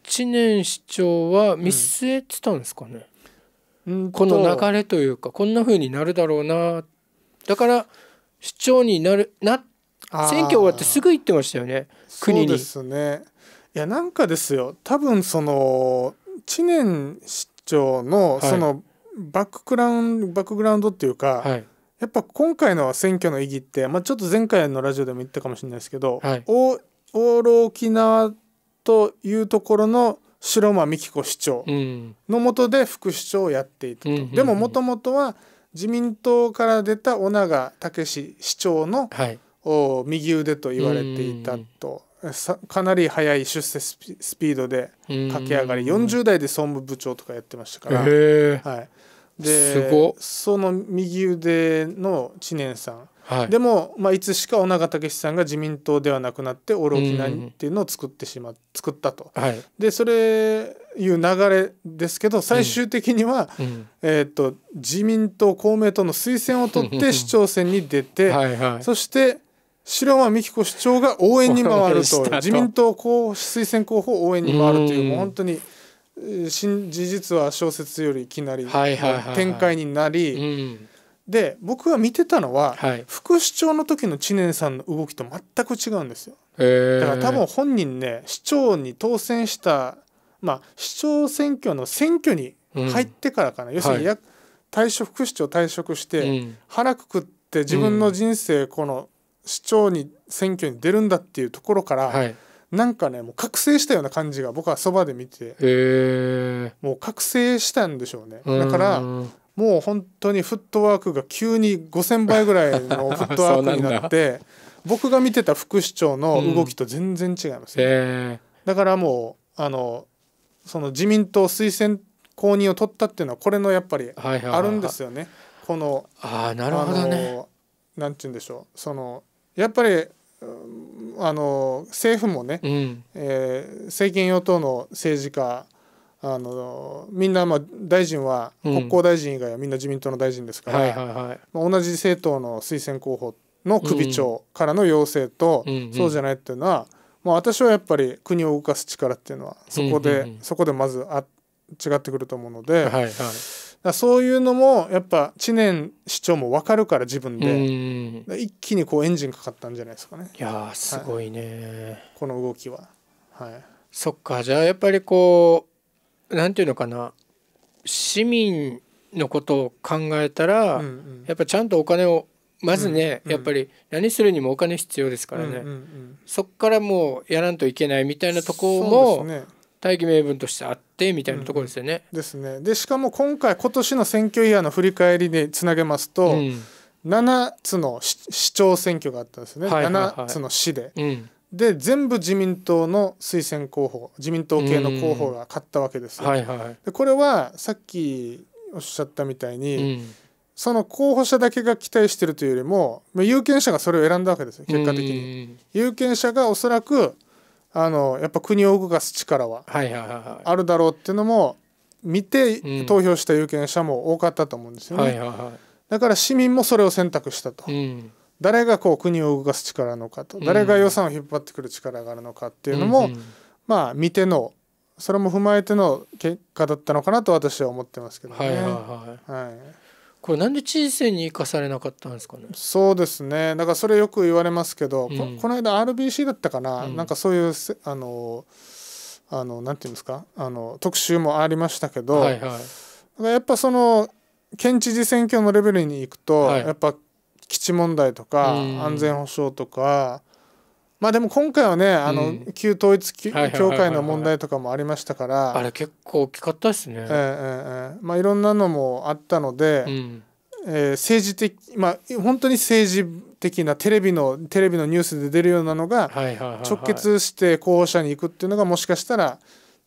知念市長は見据えてたんですかね、うん、この流れというかこんなふうになるだろうなだから市長になるな選挙終わってすぐ行ってましたよね国に。そうですねいやなんかですよ多分その知念市長のそのバックグラウンド、バックグラウンドっていうか、はい、やっぱ今回の選挙の意義って、まあ、ちょっと前回のラジオでも言ったかもしれないですけど、はい、オール沖縄というところの白間美紀子市長の下で副市長をやっていたと、うん、でももともとは自民党から出た尾長武市長の、はい、右腕と言われていたと。かなり速い出世スピードで駆け上がり40代で総務部長とかやってましたから、はい、でその右腕の知念さん、はい、でも、まあ、いつしか尾長武さんが自民党ではなくなってオロキナっていうのを作ってしま作ったと、はい、でそれいう流れですけど最終的には、うん、えーと、自民党公明党の推薦を取って市長選に出てはい、そして白間美希子市長が応援に回ると 自民党候推薦候補応援に回るというもう本当に新事実は小説よりいきなり展開になり、で僕が見てたのは、副市長の時の知念さんの動きと全く違うんですよ。だから多分本人ね市長に当選したまあ市長選挙の選挙に入ってからかな、要するに、や退職副市長退職して、腹くくって自分の人生この、市長に選挙に出るんだっていうところから、はい、なんかねもう覚醒したような感じが僕はそばで見て、えー、もう覚醒したんでしょうねだからもう本当にフットワークが急に5,000倍ぐらいのフットワークになって 僕が見てた副市長の動きと全然違います、ね、うんえー、だからもうあのその自民党推薦公認を取ったっていうのはこれのやっぱりあるんですよね。はいはいはいはい、このあなるほどね。なんて言うんでしょうそのやっぱりあの政府もね、うん、えー、政権与党の政治家あのみんなまあ大臣は国交大臣以外はみんな自民党の大臣ですから、まあ、同じ政党の推薦候補の首長からの要請と、うんそうじゃないっていうのは、まあ、私はやっぱり国を動かす力っていうのはそこで、そこでまずあ違ってくると思うので。はいはいだそういうのもやっぱ知念市長も分かるから自分で一気にこうエンジンかかったんじゃないですかねいやすごいね、はい、この動きははいそっかじゃあやっぱりこうなんていうのかな市民のことを考えたら、うんうん、やっぱちゃんとお金をまずね、うんうん、やっぱり何するにもお金必要ですからね、うんうんうん、そっからもうやらんといけないみたいなとこも、大義名分としてあってみたいなところですよね。うん、ですね。でしかも今回今年の選挙イヤーの振り返りでつなげますと、うん、7つの市長選挙があったんですね、はいはいはい、7つの市で。うん、で全部自民党の推薦候補自民党系の候補が勝ったわけですよ。はいはい、でこれはさっきおっしゃったみたいに、その候補者だけが期待してるというよりも有権者がそれを選んだわけですよ結果的に。有権者がおそらくあのやっぱ国を動かす力はあるだろうっていうのも見て投票した有権者も多かったと思うんですよね。だから市民もそれを選択したと。うん誰がこう国を動かす力のかと誰が予算を引っ張ってくる力があるのかっていうのも、うんうん、まあ見てのそれも踏まえての結果だったのかなと私は思ってますけどね。はいはいはい、はいこれなんで知事選に生かされなかったんですかねそうですねだからそれよく言われますけど、うん、この間 RBC だったかな、うん、なんかそういうあのあのなんていうんですかあの特集もありましたけど、はいはい、やっぱその県知事選挙のレベルに行くと、はい、やっぱ基地問題とか安全保障とかまあでも今回はねあの、旧統一教会の問題とかもありましたからあれ結構大きかったですね、えー、えー、まあ、いろんなのもあったので、うん、えー、政治的まあ本当に政治的なテレビのテレビのニュースで出るようなのが直結して候補者に行くっていうのがもしかしたら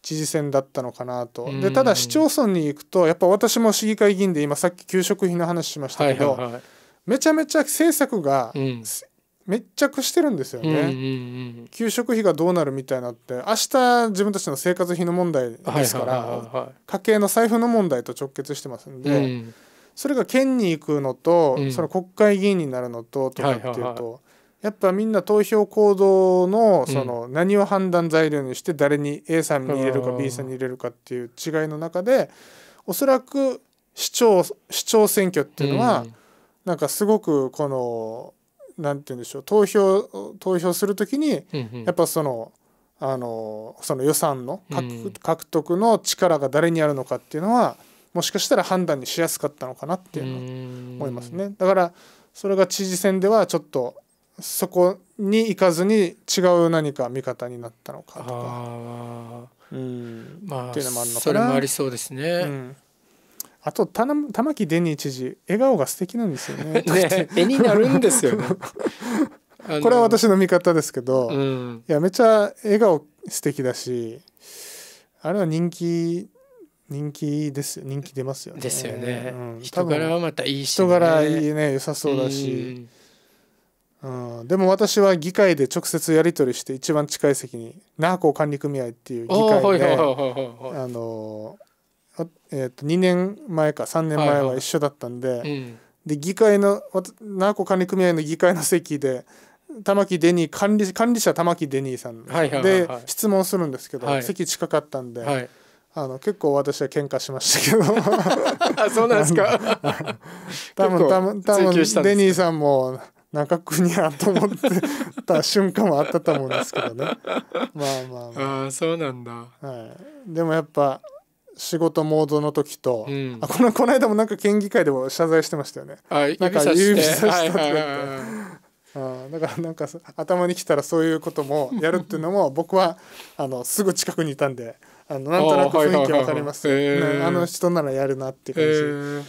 知事選だったのかなと、でただ市町村に行くとやっぱ私も市議会議員で今さっき給食費の話しましたけど、めちゃめちゃ政策が、密着してるんですよね、うんうんうん、給食費がどうなるみたいなって明日自分たちの生活費の問題ですから、家計の財布の問題と直結してますんで、うん、それが県に行くのと、うん、その国会議員になるのととかっていうと、はいはいはい、やっぱみんな投票行動のその何を判断材料にして誰に A さんに入れるか B さんに入れるかっていう違いの中でおそらく市長市長選挙っていうのは、うん、なんかすごくこの。なんて言うんでしょう投票投票するときに、やっぱそのあのその予算の、う獲得の力が誰にあるのかっていうのはもしかしたら判断にしやすかったのかなっていうのは思いますね。だからそれが知事選ではちょっとそこに行かずに違う何か見方になったのかとか。うん、まあ、っていうのもあるのかな。それもありそうですね。うんあと玉城デニー知事笑顔が素敵なんですよね ね絵になるんですよね これは私の見方ですけど、うん、いやめちゃ笑顔素敵だしあれは人気人気です人気出ますよね。ですよね。うん、人柄はまたいいし、ね、人柄いいね良さそうだし、うん、うん、でも私は議会で直接やり取りして一番近い席に那覇港管理組合っていう議会であのーえー、と2年前か3年前は一緒だったんではいはいうん、で議会の奈子管理組合の議会の席で玉城デニー管理管理者玉城デニーさんで、はいはい、質問するんですけど、はい、席近かったんで。はいあの結構私は喧嘩しましたけどあ そうなんですか 多分多分多分デニーさんも中国にゃと思ってた瞬間もあったと思うんですけどねまあまあまああそうなんだ、はい、でもやっぱ仕事モードの時と、うん、あこのこの間もなんか県議会でも謝罪してましたよね。なんか指さしたとかって。あだからなんか頭にきたらそういうこともやるっていうのも 僕はあのすぐ近くにいたんであのなんとなく雰囲気わかります、あの人ならやるなっていう感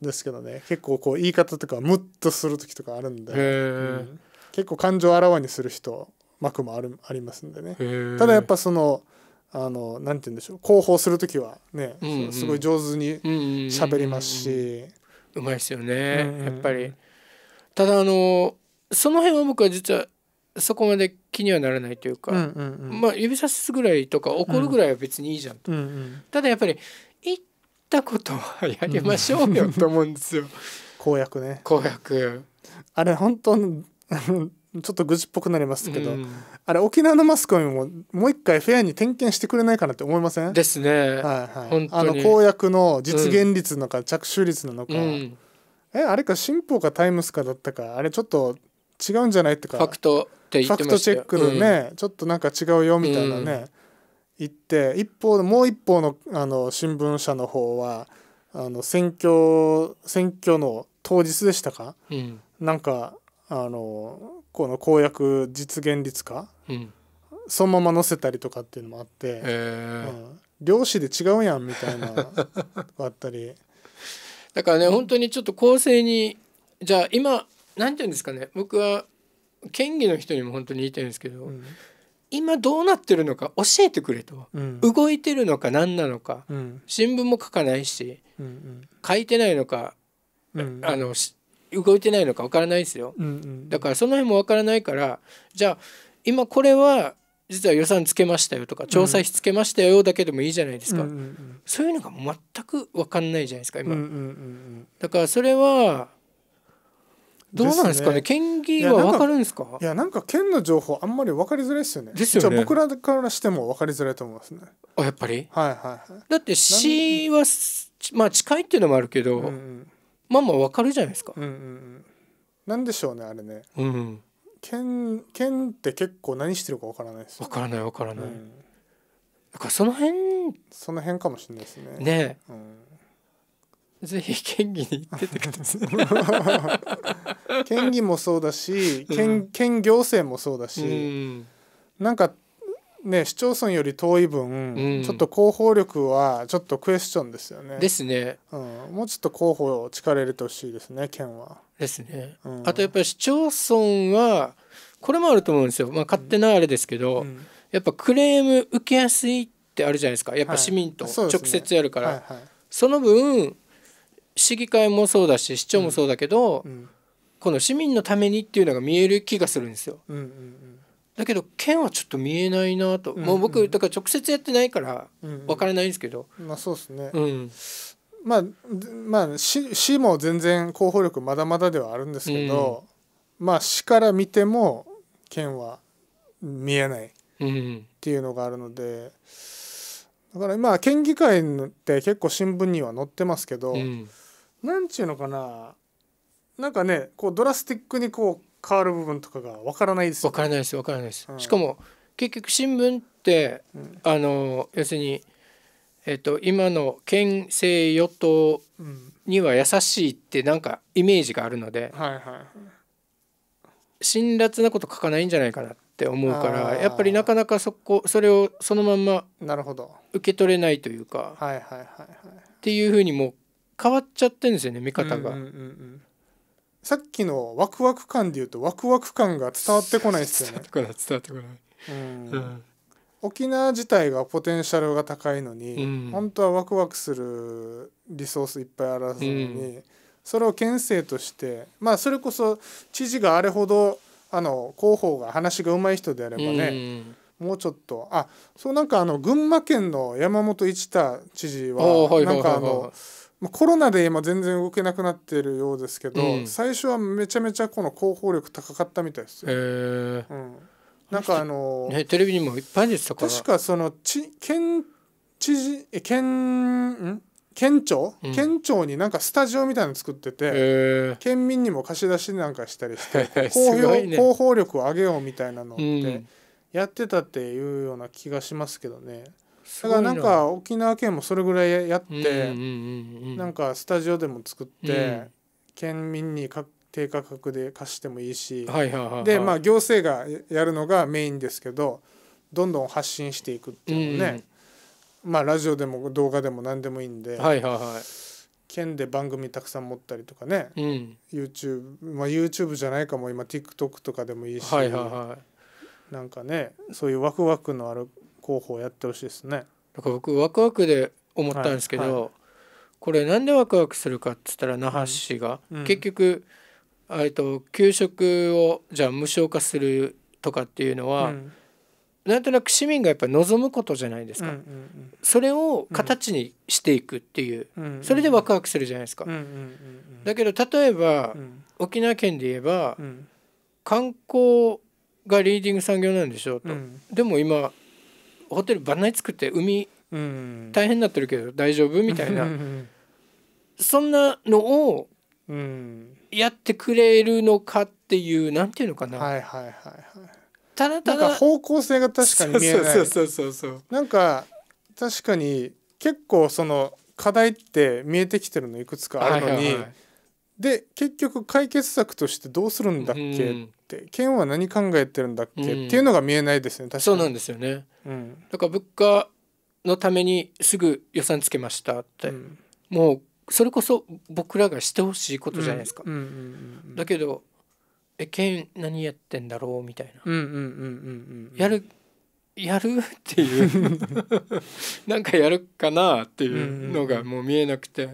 じですけどね結構こう言い方とかムッとする時とかあるんで、うん、結構感情をあらわにする人幕もあるありますんでねただやっぱそのあのなんて言うんでしょう広報する時はね、うんうん、すごい上手に喋りますしうまいですよね、うんうん、やっぱりただあのその辺は僕は実はそこまで気にはならないというか、うんうんうん、まあ指さすぐらいとか怒るぐらいは別にいいじゃんと、うんうん、ただやっぱり行ったことはやりましょうよと思うんですよ、公約ね公約あれ本当 ちょっと愚痴っぽくなりますけど、うん、あれ沖縄のマスコミももう一回フェアに点検してくれないかなって思いませんですね、はいはい、あの公約の実現率なのか、うん、着手率なのか、うん、えあれか新報かタイムスかだったかあれちょっと違うんじゃないってかファクトファクトチェックのね、うん、ちょっとなんか違うよみたいなね、言って一方もう一方のあの新聞社の方はあの選挙選挙の当日でしたか、なんかあのこの公約実現率か、うん、そのまま載せたりとかっていうのもあって、えー、うん、漁師で違うやんみたいなあったりだからね本当にちょっと公正にじゃあ今なんて言うんですかね僕は県議の人にも本当に言いたいんですけど、うん、今どうなってるのか教えてくれと、うん、動いてるのか何なのか、うん、新聞も書かないし、うんうん、書いてないのか、あのし動いてないのかわからないですよ、うんうん、だからその辺もわからないからじゃあ今これは実は予算つけましたよとか調査費つけましたよだけでもいいじゃないですか、うんうんうん、そういうのが全くわかんないじゃないですか今、うんうんうん、だからそれはどうなんですかね、ね、県議はわかるんですかいやなんか県の情報あんまりわかりづらいですよねですよね僕らからしてもわかりづらいと思いますねあやっぱりはいはい、はい、だって市はまあ近いっていうのもあるけど、うんうんまあまあわかるじゃないですか。うんうんうんなんでしょうねあれねうん。剣剣って結構何してるかわからないですわからないわからない。だん、からその辺その辺かもしれないですねねうん、ぜひ県議に行っててください。県 議もそうだし県,、う県行政もそうだうし、ん。なんかね市町村より遠い分、うん、ちょっと広報力はちょっとクエスチョンですよね。ですね。うん、もうちょっと広報を力入れてほしいですね県は。ですね。うん、あとやっぱり市町村はこれもあると思うんですよ、まあ、勝手なあれですけど、うん、やっぱクレーム受けやすいってあるじゃないですかやっぱ市民と直接やるから、はいそねはいはい、その分市議会もそうだし市長もそうだけど、この市民のためにっていうのが見える気がするんですよ。うんうんうんだけど剣はちょっと見えないなと、うんうん、もう僕だから直接やってないから分からないんですけど、うんうん、まあそうですね、うん、まあまあ死死も全然候補力まだまだではあるんですけど、うん、まあ死から見ても剣は見えないっていうのがあるので、だからまあ県議会って結構新聞には載ってますけど、うん、なんちゅうのかななんかねこうドラスティックにこう変わる部分とかがわからないですよ、ね、分からないです分からないです、うん、しかも結局新聞って、うん、あの要するに、えっと、今の県政与党には優しいってなんかイメージがあるので、はいはい、辛辣なこと書かないんじゃないかなって思うからやっぱりなかなかそこそれをそのまんま受け取れないというか、はいはいはいはい、っていうふうにもう変わっちゃってるんですよね見方が。うんうんうんうんさっきのワクワク感でいうとワクワク感が伝わってこないですよね。伝わってこない伝わってこない。うん、沖縄自体がポテンシャルが高いのに、うん、本当はワクワクするリソースいっぱいあらずに、うん、それを県政としてまあそれこそ知事があれほどあの広報が話がうまい人であればね、うん、もうちょっとあそうなんかあの群馬県の山本一太知事は、はいはい、なんかあの。まあ、コロナで今全然動けなくなってるようですけど、うん、最初はめちゃめちゃこの広報力高かったみたいですよ。へうん、なんかあの、ね、テレビにもいっぱい出てたから確かそのち県知事え県ん県庁、うん、県庁になんかスタジオみたいの作ってて県民にも貸し出しなんかしたりして広報 ね、広報力を上げようみたいなのってやってたっていうような気がしますけどね。だからなんか沖縄県もそれぐらいやって、なんかスタジオでも作って、県民にか低価格で貸してもいいし、でまあ行政がやるのがメインですけどどんどん発信していくっていうのね、まあラジオでも動画でも何でもいいんで。県で番組たくさん持ったりとかね、YouTube、まあ、YouTube じゃないかも今 TikTok とかでもいいし、なんかねそういうワクワクのある広報やってほしいですね。だから僕ワクワクで思ったんですけど、はいはい、これなんでワクワクするかっつったら那覇市が、うん、結局えっと給食をじゃあ無償化するとかっていうのは、うん、なんとなく市民がやっぱ望むことじゃないですか、うんうんうん、それを形にしていくっていう、うん、それでワクワクするじゃないですか、うんうんうんうん、だけど例えば、うん、沖縄県で言えば、観光がリーディング産業なんでしょうと、でも今ホテルばんない作って海大変になってるけど大丈夫みたいなそんなのをやってくれるのかっていうなんていうのかな。はいはいはいはいただただ方向性が確かに見えないそうそうそうそうなんか確かに結構その課題って見えてきてるのいくつかあるのに、で結局解決策としてどうするんだっけって県は何考えてるんだっけっていうのが見えないですね確かにそうなんですよね、うん、だから物価のためにすぐ予算つけましたって、うん、もうそれこそ僕らがしてほしいことじゃないですか、だけどえ県何やってんだろうみたいなやるやるっていう なんかやるかなっていうのがもう見えなくて、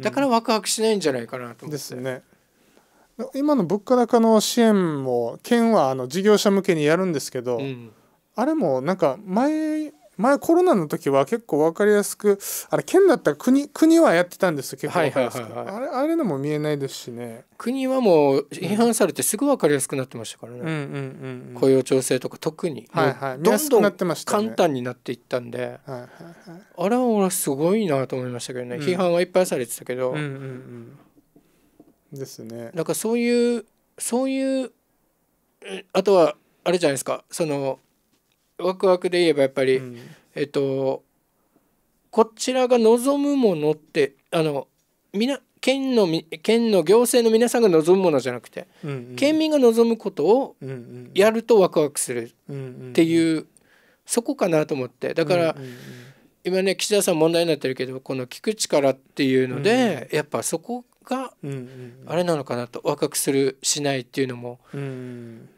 だからワクワクしないんじゃないかなと思って。ですね。今の物価高の支援も県はあの事業者向けにやるんですけど、うん、あれもなんか前前コロナの時は結構分かりやすくあれ県だったら国国はやってたんです結構分かりやすく、あれあれのも見えないですしね国はもう批判されてすぐ分かりやすくなってましたからね、雇用調整とか特に、はいはい、どんどん簡単になっていったんで、はいはいあれは俺はすごいなと思いましたけどね、うん、批判はいっぱいされてたけど、ですねだからそういうそういうあとはあれじゃないですかそのワクワクで言えばやっぱり、うん、えっとこちらが望むものってあの皆県の県の行政の皆さんが望むものじゃなくて、うんうん、県民が望むことをやるとワクワクするっていううんうんうん、そこかなと思ってだから、うんうんうん、今ね岸田さん問題になってるけどこの聞く力っていうので、うんうん、やっぱそこがあれなのかなと若くするしないっていうのも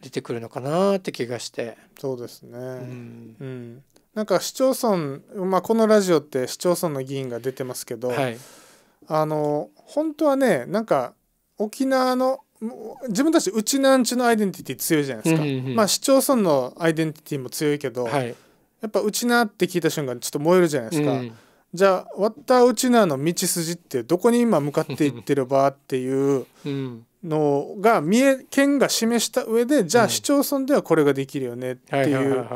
出てくるのかなって気がして。そうですね、うんうん、なんか市町村、まあ、このラジオって市町村の議員が出てますけど、はい、あの本当はねなんか沖縄の自分たちうちなんちのアイデンティティ強いじゃないですか、うんうんうん、まあ、市町村のアイデンティティも強いけど、はい、やっぱうちなって聞いた瞬間ちょっと燃えるじゃないですか。うんじゃあワッタの道筋ってどこに今向かっていってればっていうのが見え県が示した上でじゃあ市町村ではこれができるよねっていう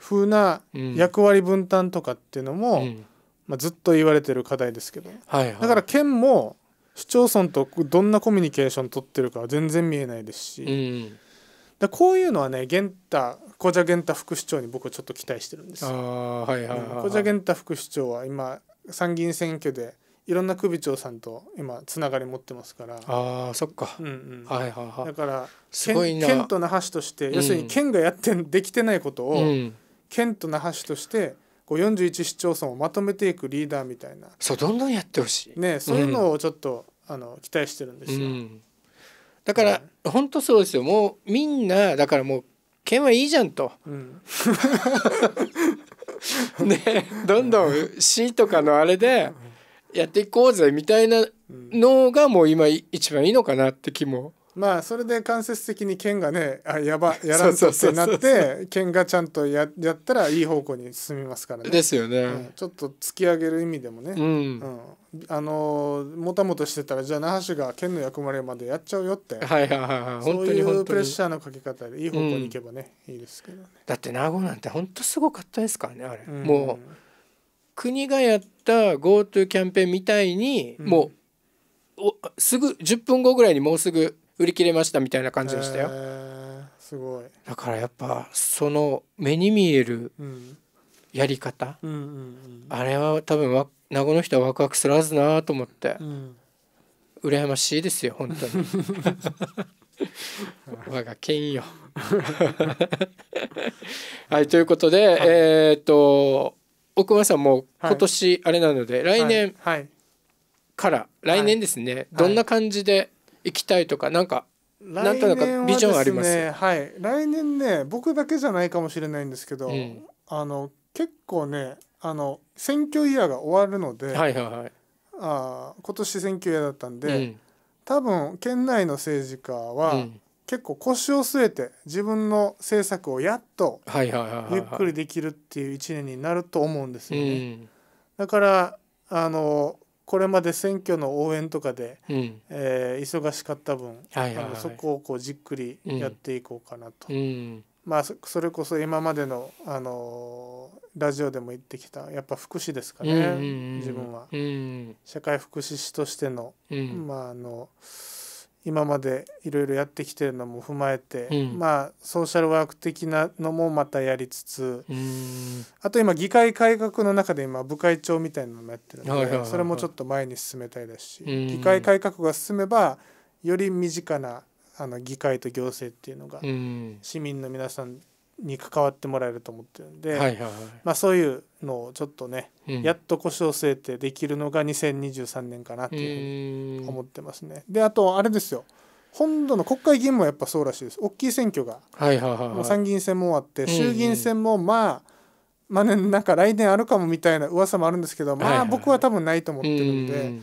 風な役割分担とかっていうのも、まあ、ずっと言われてる課題ですけど、だから県も市町村とどんなコミュニケーション取ってるかは全然見えないですし、だこういうのはね源太小茶源太副市長に僕はちょっと期待してるんですよ。小茶源太副市長は今参議院選挙でいろんな首長さんと今つながり持ってますからああそっか、うんうんはいはいはいだからすごい県な県と那覇市として、要するに県がやってんできてないことを、うん、県と那覇市としてこう41市町村をまとめていくリーダーみたいな、そうどんどんやってほしい、ね、そういうのをちょっと、あの期待してるんですうよ。ん、だから、うん、本当そうですよもうみんなだからもう県はいいじゃんと。うん、ねどんどん市とかのあれでやっていこうぜみたいなのがもう今一番いいのかなって気も。まあそれで間接的に剣がねあやば やらんぞってなって剣がちゃんとややったらいい方向に進みますからね。ですよね、うん、ちょっと突き上げる意味でもね、うん、うん、あのもたもたしてたらじゃあ那覇市が剣の役割までやっちゃうよって、はいはいはい、そういうプレッシャーのかけ方でいい方向に行けばね、うん、いいですけどね。だって名護なんて本当すごかったですからねあれ、もう国がやった GoTo キャンペーンみたいに、もうおすぐ10分後ぐらいにもうすぐ売り切れましたみたいな感じでしたよ、すごいだからやっぱその目に見えるやり方、うんうんうんうん、あれは多分名護の人はワクワクするはずなと思って、うん、羨ましいですよ本当に 我が剣よ はいということで、はい、えー、っと奥間さんも今年あれなので、はい、来年から、はい、来年ですね、どんな感じで行きたいとかなんかなんとなくビジョンあります、ね、はい来年ね僕だけじゃないかもしれないんですけど、うん、あの結構ねあの選挙イヤーが終わるので、はいはいはい、あ今年選挙イヤーだったんで、うん、多分県内の政治家は、うん、結構腰を据えて自分の政策をやっとゆっくりできるっていう一年になると思うんですよね。だからあのこれまで選挙の応援とかで、うん、えー、忙しかった分、はいはいはい、そこをこうじっくりやっていこうかなと、うん、まあ、それこそ今までの、あのー、ラジオでも言ってきたやっぱ福祉ですかね、うんうんうん、自分は、うん、社会福祉士としての、まああのー今までいろいろやってきてるのも踏まえて、うん、まあソーシャルワーク的なのもまたやりつつあと今議会改革の中で今部会長みたいなのもやってるのでそれもちょっと前に進めたいですし議会改革が進めばより身近なあの議会と行政っていうのが市民の皆さんに関わってもらえると思ってるんで、はいはいはいまあ、そういうのをちょっとね、うん、やっと腰を据えてできるのが2023年かなっていうふうに思ってますね。であとあれですよ本土の国会議員もやっぱそうらしいです大きい選挙が、はいはいはい、もう参議院選も終わって衆議院選もまあ、まあね、なんか来年あるかもみたいな噂もあるんですけど、まあ僕は多分ないと思ってるんで、はいはいはい、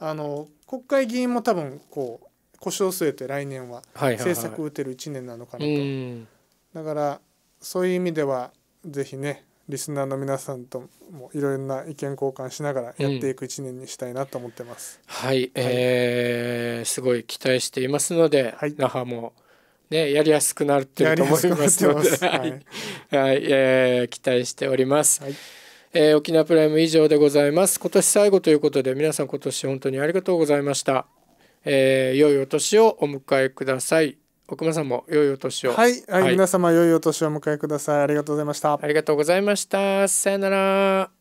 あの国会議員も多分こう腰を据えて来年は政策を打てる1年なのかなと、はいはいはい、だからそういう意味では是非ねリスナーの皆さんともいろいろな意見交換しながらやっていく一年にしたいなと思ってます。うん、はい、はい、えー、すごい期待していますので、はい、那覇も、ね、やりやすくなると思いますので、はい はいえー、期待しております。はいえー、沖縄プライム以上でございます。今年最後ということで皆さん今年本当にありがとうございました。えー、良いお年をお迎えください。奥村さんも良いお年を、はい、はい、皆様良いお年をお迎えくださいありがとうございましたありがとうございましたさよなら